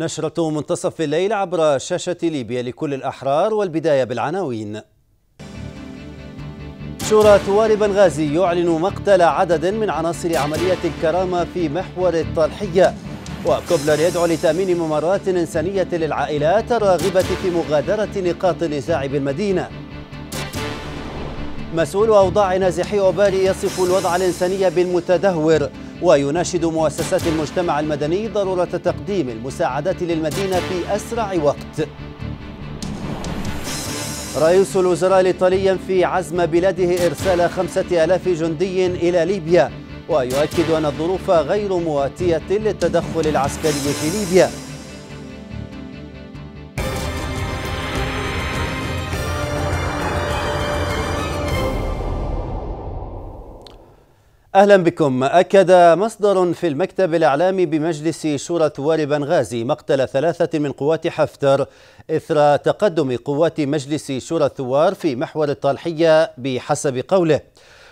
نشرة منتصف الليل عبر شاشة ليبيا لكل الأحرار والبداية بالعناوين شورى توالي بنغازي يعلن مقتل عدد من عناصر عملية الكرامة في محور الطلحية وكوبلر يدعو لتأمين ممرات إنسانية للعائلات الراغبة في مغادرة نقاط النزاع بالمدينة مسؤول أوضاع نازحي أوباري يصف الوضع الإنساني بالمتدهور ويناشد مؤسسات المجتمع المدني ضرورة تقديم المساعدات للمدينة في أسرع وقت رئيس الوزراء الإيطالي في عزم بلاده إرسال خمسة ألاف جندي إلى ليبيا ويؤكد أن الظروف غير مواتية للتدخل العسكري في ليبيا أهلا بكم أكد مصدر في المكتب الإعلامي بمجلس شورى ثوار بنغازي مقتل ثلاثة من قوات حفتر إثر تقدم قوات مجلس شورى الثوار في محور الطالحية بحسب قوله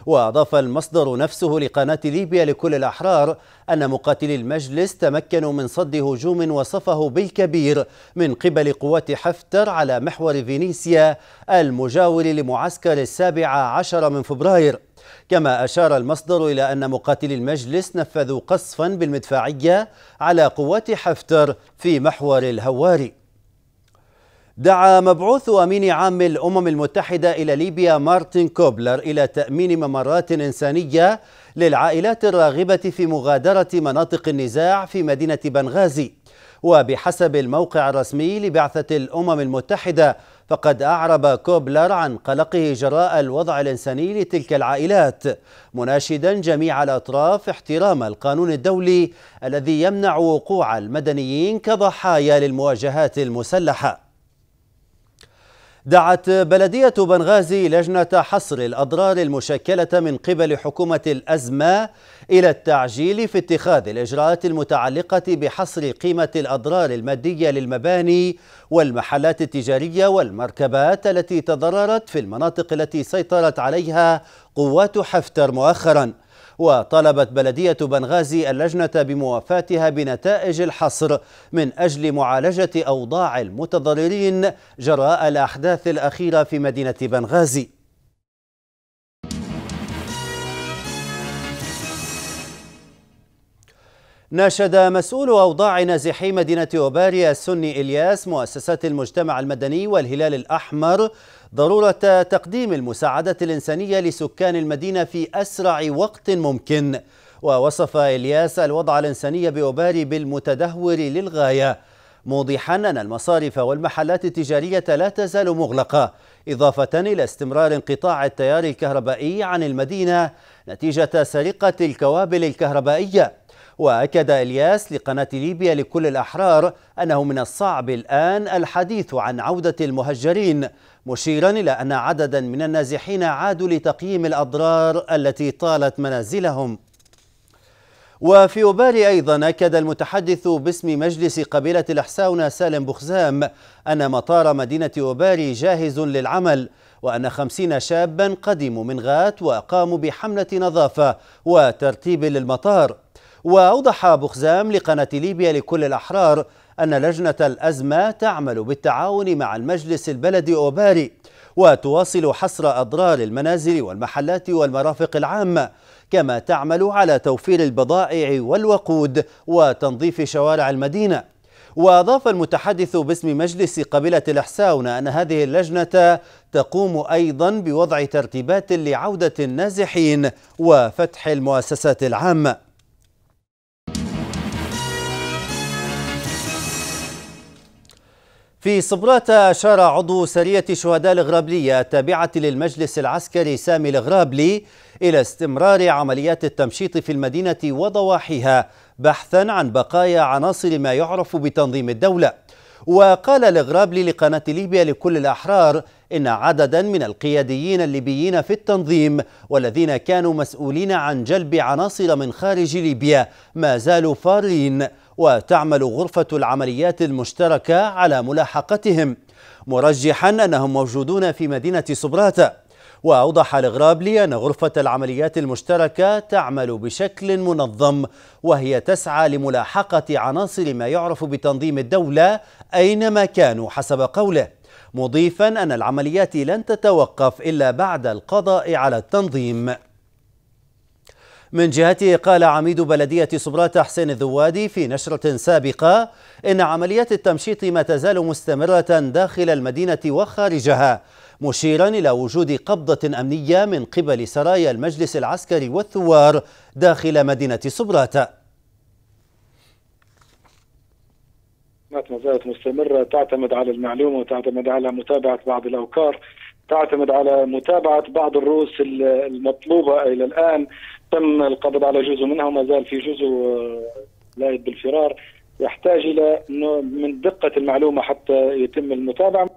وأضاف المصدر نفسه لقناة ليبيا لكل الأحرار أن مقاتلي المجلس تمكنوا من صد هجوم وصفه بالكبير من قبل قوات حفتر على محور فينيسيا المجاور لمعسكر السابع عشر من فبراير كما أشار المصدر إلى أن مقاتلي المجلس نفذوا قصفا بالمدفعية على قوات حفتر في محور الهواري دعا مبعوث أمين عام الأمم المتحدة إلى ليبيا مارتن كوبلر إلى تأمين ممرات إنسانية للعائلات الراغبة في مغادرة مناطق النزاع في مدينة بنغازي وبحسب الموقع الرسمي لبعثة الأمم المتحدة فقد أعرب كوبلر عن قلقه جراء الوضع الإنساني لتلك العائلات مناشدا جميع الأطراف احترام القانون الدولي الذي يمنع وقوع المدنيين كضحايا للمواجهات المسلحة دعت بلدية بنغازي لجنة حصر الأضرار المشكلة من قبل حكومة الأزمة إلى التعجيل في اتخاذ الإجراءات المتعلقة بحصر قيمة الأضرار المادية للمباني والمحلات التجارية والمركبات التي تضررت في المناطق التي سيطرت عليها قوات حفتر مؤخراً وطلبت بلدية بنغازي اللجنة بموافاتها بنتائج الحصر من أجل معالجة أوضاع المتضررين جراء الأحداث الأخيرة في مدينة بنغازي ناشد مسؤول أوضاع نازحي مدينة أوباريا السني إلياس مؤسسات المجتمع المدني والهلال الأحمر ضرورة تقديم المساعدة الإنسانية لسكان المدينة في أسرع وقت ممكن ووصف إلياس الوضع الإنساني بأوباري بالمتدهور للغاية موضحا أن المصارف والمحلات التجارية لا تزال مغلقة إضافة إلى استمرار انقطاع التيار الكهربائي عن المدينة نتيجة سرقة الكوابل الكهربائية وأكد إلياس لقناة ليبيا لكل الأحرار أنه من الصعب الآن الحديث عن عودة المهجرين مشيرا إلى أن عددا من النازحين عادوا لتقييم الأضرار التي طالت منازلهم وفي أوبالي أيضا أكد المتحدث باسم مجلس قبيلة الأحساونة سالم بخزام أن مطار مدينة أوبالي جاهز للعمل وأن خمسين شابا قدموا من غات وقاموا بحملة نظافة وترتيب للمطار وأوضح بخزام لقناة ليبيا لكل الأحرار أن لجنة الأزمة تعمل بالتعاون مع المجلس البلدي أوباري وتواصل حصر أضرار المنازل والمحلات والمرافق العامة كما تعمل على توفير البضائع والوقود وتنظيف شوارع المدينة وأضاف المتحدث باسم مجلس قبيلة الأحساون أن هذه اللجنة تقوم أيضا بوضع ترتيبات لعودة النازحين وفتح المؤسسات العامة في صبراتا أشار عضو سرية شهداء الغرابلية التابعة للمجلس العسكري سامي الغرابلي إلى استمرار عمليات التمشيط في المدينة وضواحيها بحثا عن بقايا عناصر ما يعرف بتنظيم الدولة وقال الغرابلي لقناة ليبيا لكل الأحرار إن عددا من القياديين الليبيين في التنظيم والذين كانوا مسؤولين عن جلب عناصر من خارج ليبيا ما زالوا فارين وتعمل غرفة العمليات المشتركة على ملاحقتهم مرجحا أنهم موجودون في مدينة صبراتة وأوضح الغرابلي أن غرفة العمليات المشتركة تعمل بشكل منظم وهي تسعى لملاحقة عناصر ما يعرف بتنظيم الدولة أينما كانوا حسب قوله مضيفا أن العمليات لن تتوقف إلا بعد القضاء على التنظيم من جهته قال عميد بلدية صبرات حسين الذوادي في نشرة سابقة إن عمليات التمشيط ما تزال مستمرة داخل المدينة وخارجها مشيرا إلى وجود قبضة أمنية من قبل سرايا المجلس العسكري والثوار داخل مدينة صبرات ما زالت مستمرة تعتمد على المعلومة وتعتمد على متابعة بعض الأوكار تعتمد على متابعة بعض الرؤوس المطلوبة إلى الآن تم القبض على جزء منها وما زال في جزء يد آه، بالفرار يحتاج الى من دقه المعلومه حتى يتم المتابعه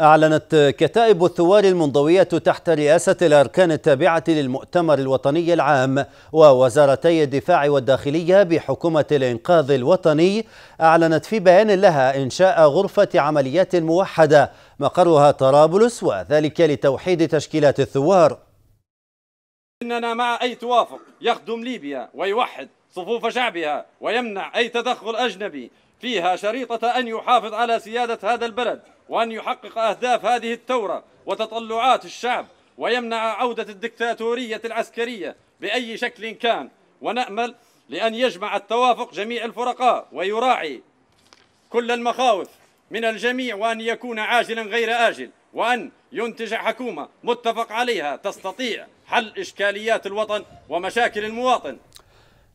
أعلنت كتائب الثوار المنضوية تحت رئاسة الأركان التابعة للمؤتمر الوطني العام ووزارتي الدفاع والداخلية بحكومة الإنقاذ الوطني أعلنت في بيان لها إنشاء غرفة عمليات موحدة مقرها طرابلس وذلك لتوحيد تشكيلات الثوار إننا مع أي توافق يخدم ليبيا ويوحد صفوف شعبها ويمنع أي تدخل أجنبي فيها شريطة أن يحافظ على سيادة هذا البلد وأن يحقق أهداف هذه الثورة وتطلعات الشعب ويمنع عودة الدكتاتورية العسكرية بأي شكل كان ونأمل لأن يجمع التوافق جميع الفرقاء ويراعي كل المخاوف من الجميع وأن يكون عاجلا غير آجل وأن ينتج حكومة متفق عليها تستطيع حل إشكاليات الوطن ومشاكل المواطن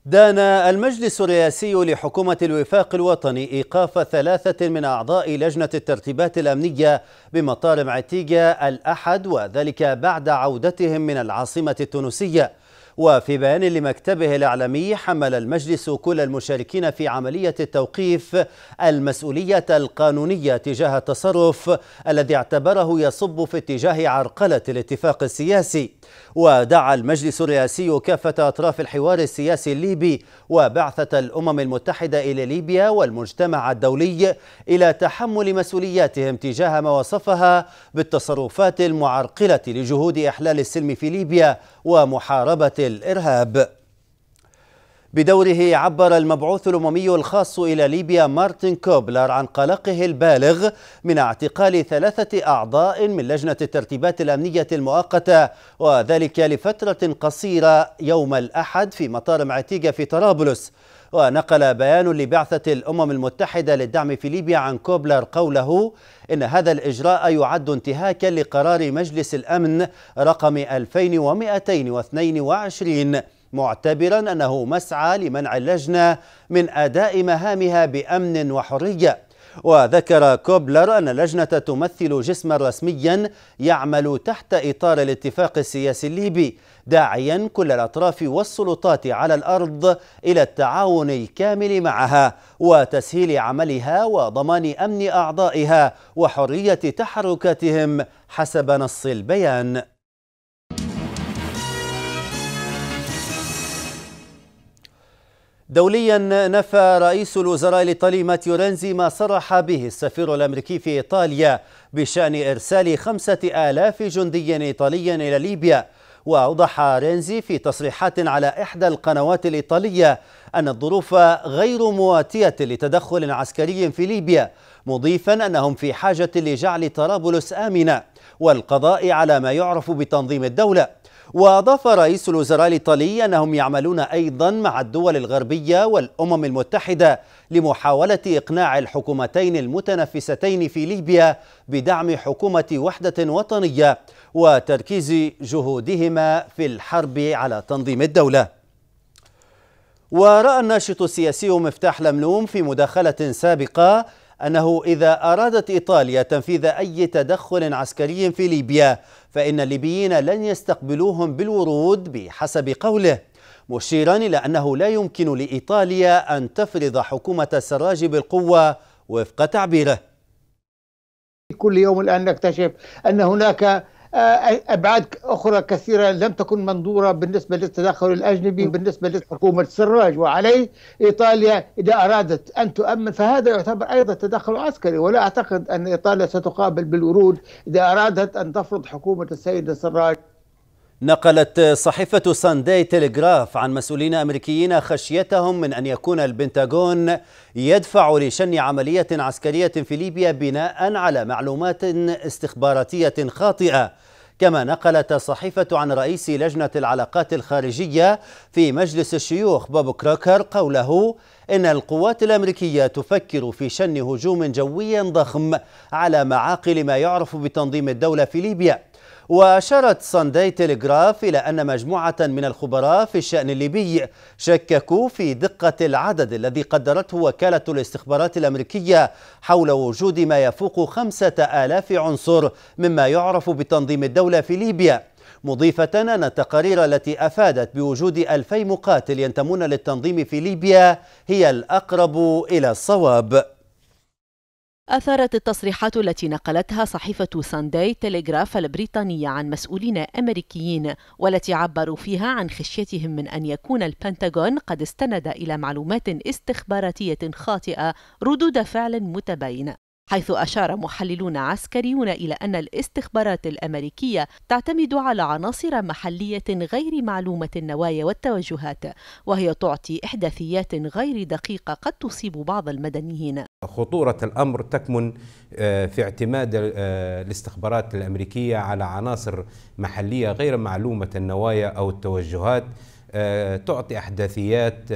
دان المجلس الرئاسي لحكومة الوفاق الوطني إيقاف ثلاثة من أعضاء لجنة الترتيبات الأمنية بمطار معتيقة الأحد وذلك بعد عودتهم من العاصمة التونسية وفي بيان لمكتبه الإعلامي حمل المجلس كل المشاركين في عملية التوقيف المسؤولية القانونية تجاه التصرف الذي اعتبره يصب في اتجاه عرقلة الاتفاق السياسي ودعا المجلس الرئاسي كافة أطراف الحوار السياسي الليبي وبعثة الأمم المتحدة إلى ليبيا والمجتمع الدولي إلى تحمل مسؤولياتهم تجاه ما وصفها بالتصرفات المعرقلة لجهود إحلال السلم في ليبيا ومحاربة الإرهاب بدوره عبر المبعوث الأممي الخاص إلى ليبيا مارتن كوبلر عن قلقه البالغ من اعتقال ثلاثة أعضاء من لجنة الترتيبات الأمنية المؤقتة وذلك لفترة قصيرة يوم الأحد في مطار معتيقة في طرابلس ونقل بيان لبعثة الأمم المتحدة للدعم في ليبيا عن كوبلر قوله إن هذا الإجراء يعد انتهاكا لقرار مجلس الأمن رقم 2222 معتبرا أنه مسعى لمنع اللجنة من أداء مهامها بأمن وحرية وذكر كوبلر أن اللجنة تمثل جسما رسميا يعمل تحت إطار الاتفاق السياسي الليبي داعيا كل الأطراف والسلطات على الأرض إلى التعاون الكامل معها وتسهيل عملها وضمان أمن أعضائها وحرية تحركاتهم حسب نص البيان دوليا نفى رئيس الوزراء الإيطالي ماتيو رينزي ما صرح به السفير الأمريكي في إيطاليا بشأن إرسال خمسة آلاف جندي إيطالي إلى ليبيا وأوضح رينزي في تصريحات على إحدى القنوات الإيطالية أن الظروف غير مواتية لتدخل عسكري في ليبيا مضيفا أنهم في حاجة لجعل طرابلس آمنة والقضاء على ما يعرف بتنظيم الدولة وأضاف رئيس الوزراء الإيطالي أنهم يعملون أيضا مع الدول الغربية والأمم المتحدة لمحاولة إقناع الحكومتين المتنفستين في ليبيا بدعم حكومة وحدة وطنية وتركيز جهودهما في الحرب على تنظيم الدولة ورأى الناشط السياسي مفتاح لملوم في مداخلة سابقة أنه إذا أرادت إيطاليا تنفيذ أي تدخل عسكري في ليبيا فإن الليبيين لن يستقبلوهم بالورود بحسب قوله مشيرا إلى أنه لا يمكن لإيطاليا أن تفرض حكومة السراج بالقوة وفق تعبيره كل يوم الآن نكتشف أن هناك آه، ابعاد اخرى كثيره لم تكن منظوره بالنسبه للتدخل الاجنبي بالنسبه لحكومه السراج وعليه ايطاليا اذا ارادت ان تؤمن فهذا يعتبر ايضا تدخل عسكري ولا اعتقد ان ايطاليا ستقابل بالورود اذا ارادت ان تفرض حكومه السيد السراج نقلت صحيفة سانداي تيليغراف عن مسؤولين أمريكيين خشيتهم من أن يكون البنتاغون يدفع لشن عملية عسكرية في ليبيا بناء على معلومات استخباراتية خاطئة كما نقلت الصحيفة عن رئيس لجنة العلاقات الخارجية في مجلس الشيوخ بوب كروكر قوله إن القوات الأمريكية تفكر في شن هجوم جوي ضخم على معاقل ما يعرف بتنظيم الدولة في ليبيا وأشارت ساندي تلغراف إلى أن مجموعة من الخبراء في الشأن الليبي شككوا في دقة العدد الذي قدرته وكالة الاستخبارات الأمريكية حول وجود ما يفوق خمسة آلاف عنصر مما يعرف بتنظيم الدولة في ليبيا مضيفة أن التقارير التي أفادت بوجود ألفي مقاتل ينتمون للتنظيم في ليبيا هي الأقرب إلى الصواب أثارت التصريحات التي نقلتها صحيفة سانداي تيليغراف البريطانية عن مسؤولين أمريكيين والتي عبروا فيها عن خشيتهم من أن يكون البنتاغون قد استند إلى معلومات استخباراتية خاطئة ردود فعل متباين حيث أشار محللون عسكريون إلى أن الاستخبارات الأمريكية تعتمد على عناصر محلية غير معلومة النوايا والتوجهات وهي تعطي إحداثيات غير دقيقة قد تصيب بعض المدنيين خطورة الأمر تكمن آه، في اعتماد آه، الاستخبارات الأمريكية على عناصر محلية غير معلومة النوايا أو التوجهات آه، تعطي أحداثيات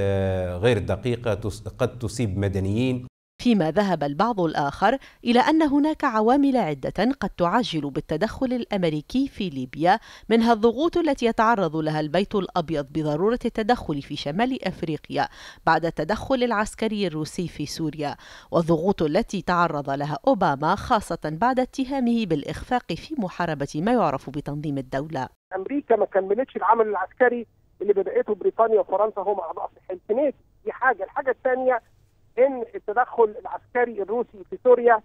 غير دقيقة قد تصيب مدنيين فيما ذهب البعض الآخر إلى أن هناك عوامل عدة قد تعجل بالتدخل الأمريكي في ليبيا منها الضغوط التي يتعرض لها البيت الأبيض بضرورة التدخل في شمال أفريقيا بعد التدخل العسكري الروسي في سوريا والضغوط التي تعرض لها أوباما خاصة بعد اتهامه بالإخفاق في محاربة ما يعرف بتنظيم الدولة أمريكا ما كملتش العمل العسكري اللي بدأته بريطانيا وفرنسا هم أعضاء في الحلف دي حاجة الحاجة الثانية ان التدخل العسكري الروسي في سوريا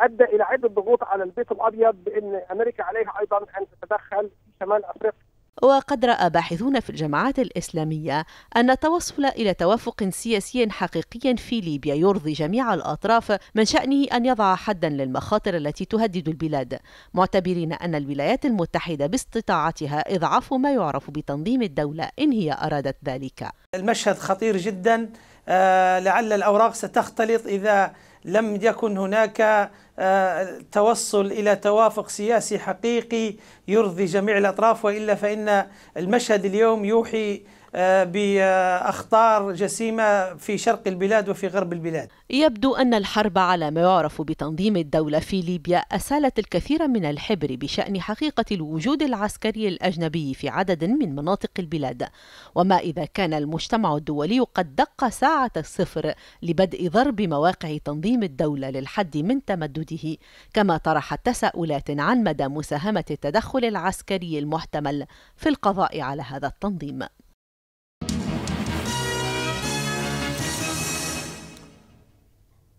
ادى الى عده ضغوط على البيت الابيض بان امريكا عليها ايضا ان تتدخل في شمال افريقيا وقد رأى باحثون في الجماعات الإسلامية أن التوصل إلى توافق سياسي حقيقي في ليبيا يرضي جميع الأطراف من شأنه أن يضع حدا للمخاطر التي تهدد البلاد معتبرين أن الولايات المتحدة باستطاعتها إضعاف ما يعرف بتنظيم الدولة إن هي أرادت ذلك المشهد خطير جدا آه، لعل الأوراق ستختلط إذا لم يكن هناك التوصل الى توافق سياسي حقيقي يرضي جميع الاطراف والا فان المشهد اليوم يوحي آه، باخطار جسيمه في شرق البلاد وفي غرب البلاد. يبدو ان الحرب على ما يعرف بتنظيم الدوله في ليبيا اسالت الكثير من الحبر بشان حقيقه الوجود العسكري الاجنبي في عدد من مناطق البلاد، وما اذا كان المجتمع الدولي قد دق ساعه الصفر لبدء ضرب مواقع تنظيم الدوله للحد من تمدده، كما طرحت تساؤلات عن مدى مساهمه التدخل العسكري المحتمل في القضاء على هذا التنظيم.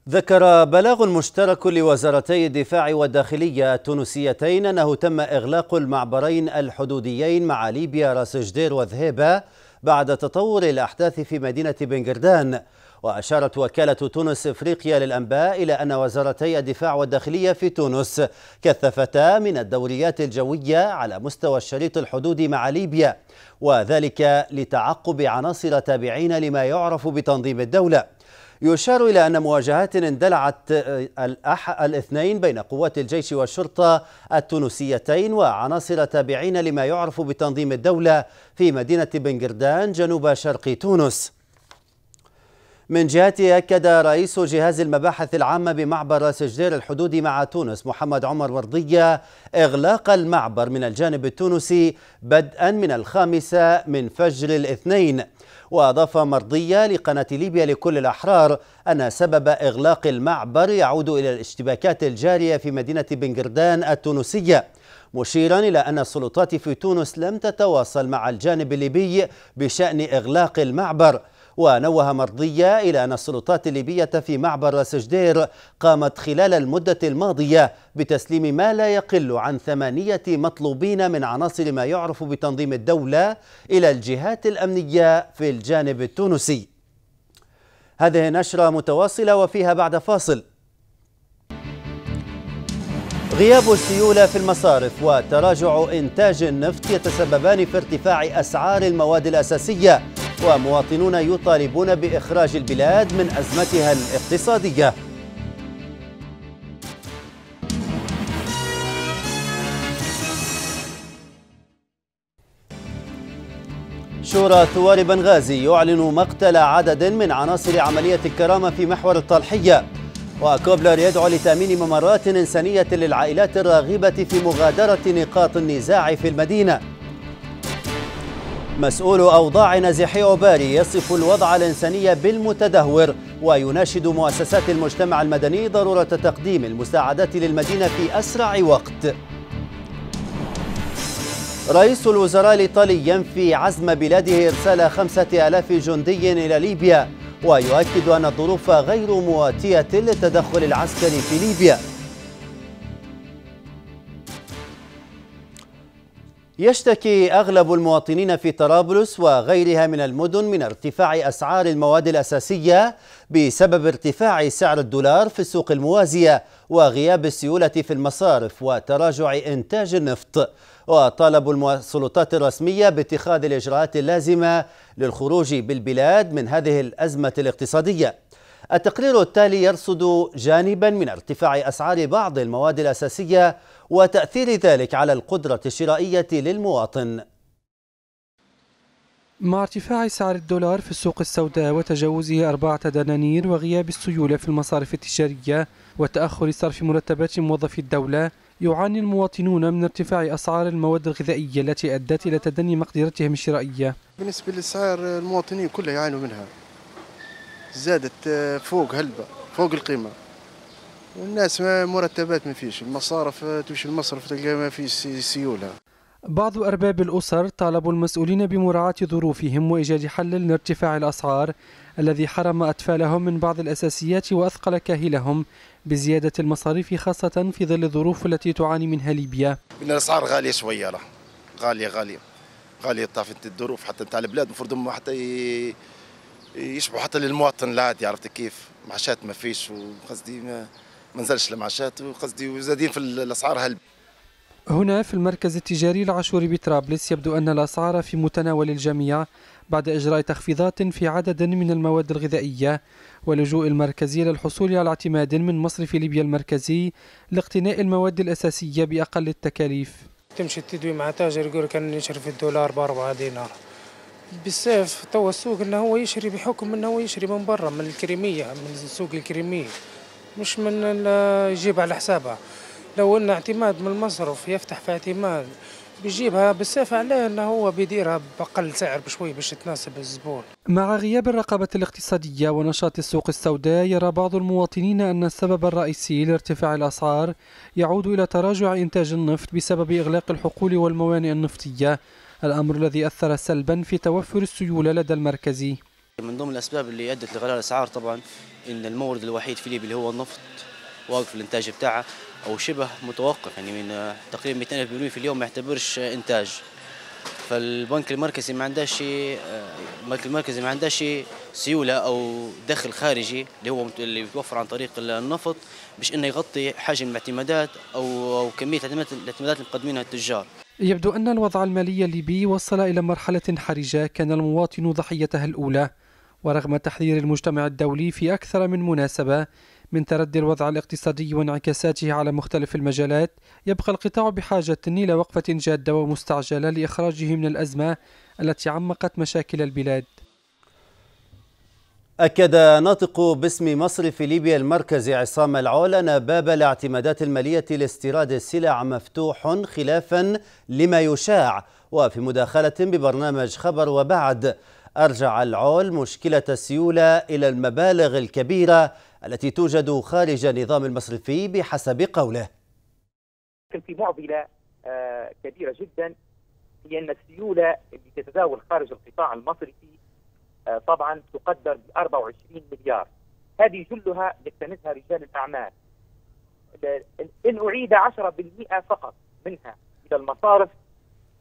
ذكر بلاغ مشترك لوزارتي الدفاع والداخلية التونسيتين أنه تم إغلاق المعبرين الحدوديين مع ليبيا راس جدير وذهيبة بعد تطور الأحداث في مدينة بنجردان وأشارت وكالة تونس إفريقيا للأنباء إلى أن وزارتي الدفاع والداخلية في تونس كثفتا من الدوريات الجوية على مستوى الشريط الحدودي مع ليبيا وذلك لتعقب عناصر تابعين لما يعرف بتنظيم الدولة يشار إلى أن مواجهات اندلعت الأح... الاثنين بين قوات الجيش والشرطة التونسيتين وعناصر تابعين لما يعرف بتنظيم الدولة في مدينة بنغردان جنوب شرق تونس من جهته أكد رئيس جهاز المباحث العامة بمعبر سجدير الحدود مع تونس محمد عمر ورضية إغلاق المعبر من الجانب التونسي بدءا من الخامسة من فجر الاثنين وأضاف مرضية لقناة ليبيا لكل الأحرار أن سبب إغلاق المعبر يعود إلى الاشتباكات الجارية في مدينة بنجردان التونسية مشيرا إلى أن السلطات في تونس لم تتواصل مع الجانب الليبي بشأن إغلاق المعبر ونوه مرضية إلى أن السلطات الليبية في معبر سجدير قامت خلال المدة الماضية بتسليم ما لا يقل عن ثمانية مطلوبين من عناصر ما يعرف بتنظيم الدولة إلى الجهات الأمنية في الجانب التونسي هذه نشرة متواصلة وفيها بعد فاصل غياب السيولة في المصارف وتراجع إنتاج النفط يتسببان في ارتفاع أسعار المواد الأساسية ومواطنون يطالبون بإخراج البلاد من أزمتها الاقتصادية شورى ثوار بنغازي يعلن مقتل عدد من عناصر عملية الكرامة في محور الطلحية وكوبلر يدعو لتأمين ممرات إنسانية للعائلات الراغبة في مغادرة نقاط النزاع في المدينة مسؤول أوضاع نازحي أوباري يصف الوضع الإنساني بالمتدهور ويناشد مؤسسات المجتمع المدني ضرورة تقديم المساعدات للمدينة في أسرع وقت رئيس الوزراء الإيطالي ينفي عزم بلاده إرسال خمسة ألاف جندي إلى ليبيا ويؤكد أن الظروف غير مواتية للتدخل العسكري في ليبيا يشتكي أغلب المواطنين في طرابلس وغيرها من المدن من ارتفاع أسعار المواد الأساسية بسبب ارتفاع سعر الدولار في السوق الموازية وغياب السيولة في المصارف وتراجع إنتاج النفط وطالبوا السلطات الرسمية باتخاذ الإجراءات اللازمة للخروج بالبلاد من هذه الأزمة الاقتصادية التقرير التالي يرصد جانبا من ارتفاع أسعار بعض المواد الأساسية وتأثير ذلك على القدرة الشرائية للمواطن مع ارتفاع سعر الدولار في السوق السوداء وتجاوزه أربعة دنانير وغياب السيولة في المصارف التجارية وتأخر صرف مرتبات موظفي الدولة يعاني المواطنون من ارتفاع أسعار المواد الغذائية التي أدت إلى تدني مقدرتهم الشرائية بالنسبة للأسعار المواطنين كلها يعانوا منها زادت آه، فوق هلبة فوق القيمة الناس ما مرتبات ما فيش المصارف تمشي المصرف تلقى ما فيش سيولة بعض أرباب الأسر طالبوا المسؤولين بمراعاة ظروفهم وإيجاد حل لارتفاع الأسعار الذي حرم أطفالهم من بعض الأساسيات وأثقل كاهلهم بزيادة المصاريف خاصة في ظل الظروف التي تعاني منها ليبيا من الأسعار غالية شوية راه غالية غالية غالية طافت الظروف حتى نتاع البلاد المفروض حتى يشبعوا حتى للمواطن العادي عرفت كيف معاشات ما فيش وقصدي ما نزلش المعاشات وقصدي وزادين في الاسعار هلب هنا في المركز التجاري العاشوري بطرابلس يبدو أن الأسعار في متناول الجميع بعد إجراء تخفيضات في عدد من المواد الغذائية ولجوء المركزي للحصول على اعتماد من مصرف ليبيا المركزي لاقتناء المواد الأساسية بأقل التكاليف تمشي تدوي مع تاجر يقول لك انا نشري في الدولار 4 دينار بالسيف توا السوق انه هو يشري بحكم انه هو يشري من برا من الكريميه من سوق الكريميه مش من يجيب على حسابها لو ان اعتماد من المصرف يفتح في اعتماد بيجيبها بالسيف عليه انه هو بيديرها باقل سعر بشوي باش تناسب الزبون. مع غياب الرقابة الاقتصادية ونشاط السوق السوداء يرى بعض المواطنين ان السبب الرئيسي لارتفاع الاسعار يعود الى تراجع انتاج النفط بسبب اغلاق الحقول والموانئ النفطية، الامر الذي اثر سلبا في توفر السيولة لدى المركزي. من ضمن الاسباب اللي ادت لغلاء الاسعار طبعا ان المورد الوحيد في ليبيا اللي هو النفط واقف الانتاج بتاعه او شبه متوقف يعني من تقريبا 200 الف في اليوم ما يعتبرش انتاج فالبنك المركزي ما عندهاش آه، البنك المركزي ما عندهاش سيوله او دخل خارجي اللي هو اللي بيتوفر عن طريق النفط باش انه يغطي حجم الاعتمادات او, أو كميه الاعتمادات اللي مقدمينها التجار يبدو أن الوضع المالي الليبي وصل إلى مرحلة حرجة كان المواطن ضحيتها الأولى ورغم تحذير المجتمع الدولي في أكثر من مناسبة من تردي الوضع الاقتصادي وانعكاساته على مختلف المجالات يبقى القطاع بحاجة إلى وقفة جادة ومستعجلة لإخراجه من الأزمة التي عمقت مشاكل البلاد أكد ناطق باسم مصرف ليبيا المركزي عصام العول أن باب الاعتمادات المالية لاستيراد السلع مفتوح خلافا لما يشاع وفي مداخلة ببرنامج خبر وبعد أرجع العول مشكلة السيولة إلى المبالغ الكبيرة التي توجد خارج النظام المصرفي بحسب قوله في معضلة آه، كبيرة جدا هي أن السيولة اللي تتداول خارج القطاع المصرفي آه، طبعا تقدر ب 24 مليار هذه كلها يكتنزها رجال الأعمال إن أعيد 10% فقط منها إلى المصارف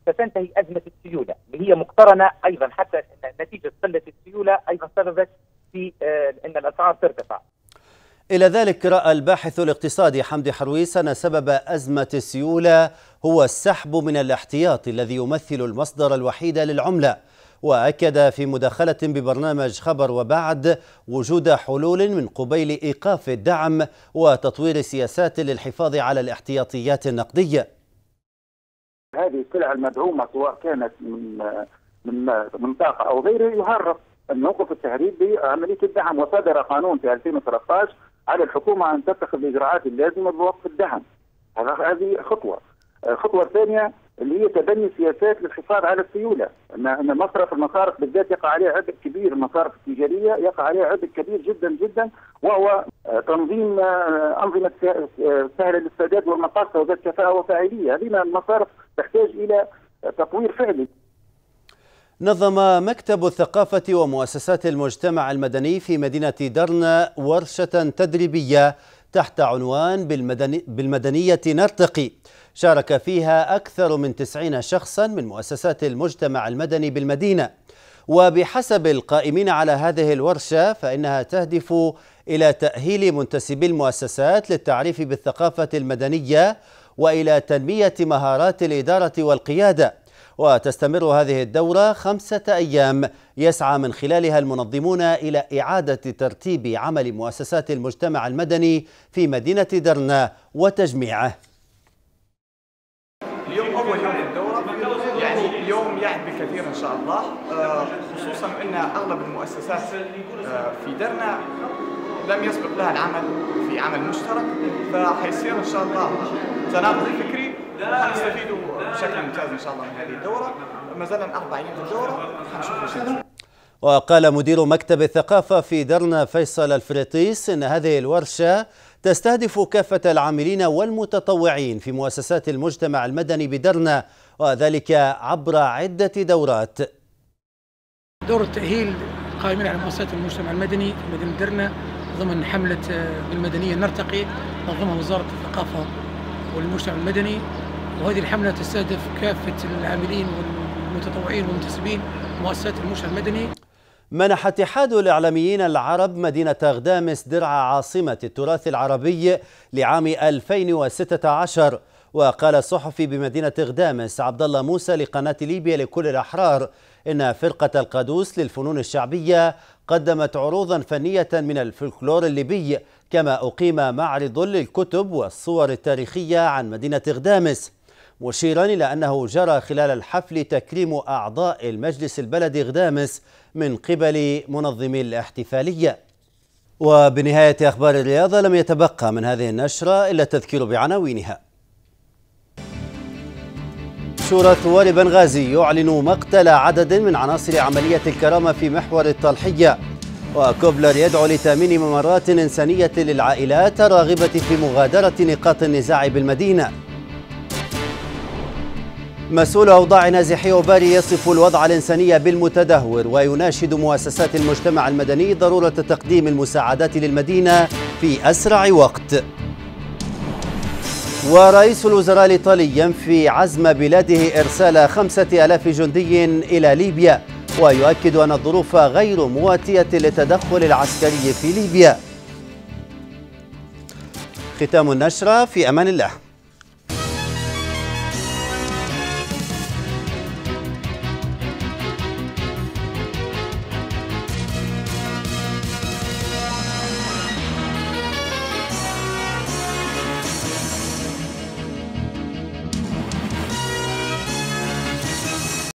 ستنتهي ازمه السيوله اللي هي مقترنه ايضا حتى نتيجه قله السيوله ايضا سببت في آه، ان الاسعار ترتفع. إلى ذلك رأى الباحث الاقتصادي حمدي حرويس أن سبب أزمة السيولة هو السحب من الاحتياط الذي يمثل المصدر الوحيد للعملة وأكد في مداخلة ببرنامج خبر وبعد وجود حلول من قبيل إيقاف الدعم وتطوير سياسات للحفاظ على الاحتياطيات النقدية هذه السلع المدعومه سواء كانت من من من طاقه او غيره يهرب الموقف التهريب بعمليه الدعم وصدر قانون في 2013 على الحكومه ان تتخذ الاجراءات اللازمه بوقف الدعم هذه خطوه الخطوه الثانيه اللي هي تبني سياسات للحفاظ على السيوله ان مصرف المصارف بالذات يقع عليه عبء كبير المصارف التجاريه يقع عليه عبء كبير جدا جدا وهو تنظيم آه، انظمه سهله للسداد والمقاصه وذات كفاءه وفاعليه هذه المصارف تحتاج إلى تطوير فعلي نظم مكتب الثقافة ومؤسسات المجتمع المدني في مدينة درنا ورشة تدريبية تحت عنوان بالمدني بالمدنية نرتقي شارك فيها أكثر من تسعين شخصا من مؤسسات المجتمع المدني بالمدينة وبحسب القائمين على هذه الورشة فإنها تهدف إلى تأهيل منتسبي المؤسسات للتعريف بالثقافة المدنية وإلى تنمية مهارات الإدارة والقيادة وتستمر هذه الدورة خمسة أيام يسعى من خلالها المنظمون إلى إعادة ترتيب عمل مؤسسات المجتمع المدني في مدينة درنا وتجميعه اليوم أول يوم للدورة يعني اليوم يعد بكثير إن شاء الله آه، خصوصا أن أغلب المؤسسات آه، في درنا لم يسبق لها العمل في عمل مشترك فحيصير إن شاء الله تناقضي فكري حنستفيدوا بشكل ممتاز ان شاء الله من هذه الدوره ما زلنا اربع ايام في الدوره حنشوف وقال مدير مكتب الثقافة في درنا فيصل الفريطيس إن هذه الورشة تستهدف كافة العاملين والمتطوعين في مؤسسات المجتمع المدني بدرنا وذلك عبر عدة دورات دورة تأهيل قائمين على مؤسسات المجتمع المدني في مدينة درنا ضمن حملة آه، بالمدنية نرتقي نظمها وزارة الثقافة والمجتمع المدني وهذه الحملة تستهدف كافة العاملين والمتطوعين والمنتسبين مؤسسات المجتمع المدني منح اتحاد الإعلاميين العرب مدينة غدامس درع عاصمة التراث العربي لعام 2016 وقال الصحفي بمدينة غدامس عبد الله موسى لقناة ليبيا لكل الأحرار إن فرقة القدوس للفنون الشعبية قدمت عروضا فنية من الفلكلور الليبي كما أقيم معرض للكتب والصور التاريخية عن مدينة غدامس مشيرا إلى أنه جرى خلال الحفل تكريم أعضاء المجلس البلدي غدامس من قبل منظمي الاحتفالية وبنهاية أخبار الرياضة لم يتبقى من هذه النشرة إلا التذكير بعناوينها شورى ثوار بنغازي يعلن مقتل عدد من عناصر عملية الكرامة في محور الطلحية وكوبلر يدعو لتأمين ممرات إنسانية للعائلات الراغبة في مغادرة نقاط النزاع بالمدينة مسؤول أوضاع نازحي أوباري يصف الوضع الإنساني بالمتدهور ويناشد مؤسسات المجتمع المدني ضرورة تقديم المساعدات للمدينة في أسرع وقت ورئيس الوزراء الإيطالي ينفي عزم بلاده إرسال خمسة ألاف جندي إلى ليبيا ويؤكد أن الظروف غير مواتية للتدخل العسكري في ليبيا ختام النشرة في أمان الله